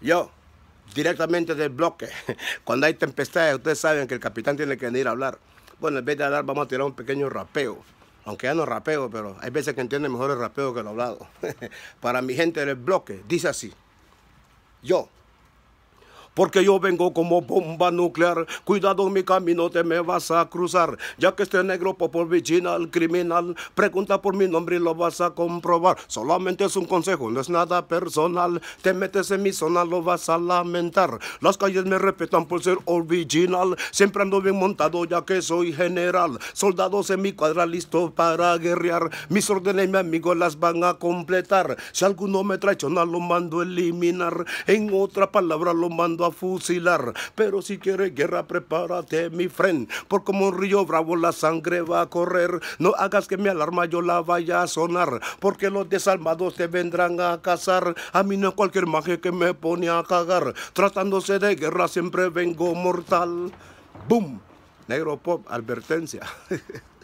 Yo, directamente del bloque, cuando hay tempestades, ustedes saben que el capitán tiene que venir a hablar. Bueno, en vez de hablar, vamos a tirar un pequeño rapeo. Aunque ya no rapeo, pero hay veces que entiende mejor el rapeo que el hablado. Para mi gente del bloque, dice así. Yo, porque yo vengo como bomba nuclear. Cuidado, mi camino te me vas a cruzar, ya que este negro original, criminal, pregunta por mi nombre y lo vas a comprobar. Solamente es un consejo, no es nada personal. Te metes en mi zona, lo vas a lamentar. Las calles me respetan por ser original, siempre ando bien montado ya que soy general. Soldados en mi cuadra listos para guerrear, mis órdenes mi amigo las van a completar. Si alguno me traiciona lo mando a eliminar, en otra palabra lo mando fusilar. Pero si quiere guerra, prepárate, mi friend. Por como un río bravo la sangre va a correr. No hagas que mi alarma yo la vaya a sonar. Porque los desalmados te vendrán a cazar. A mí no es cualquier maje que me pone a cagar. Tratándose de guerra siempre vengo mortal. ¡Boom! Negro Pop, advertencia.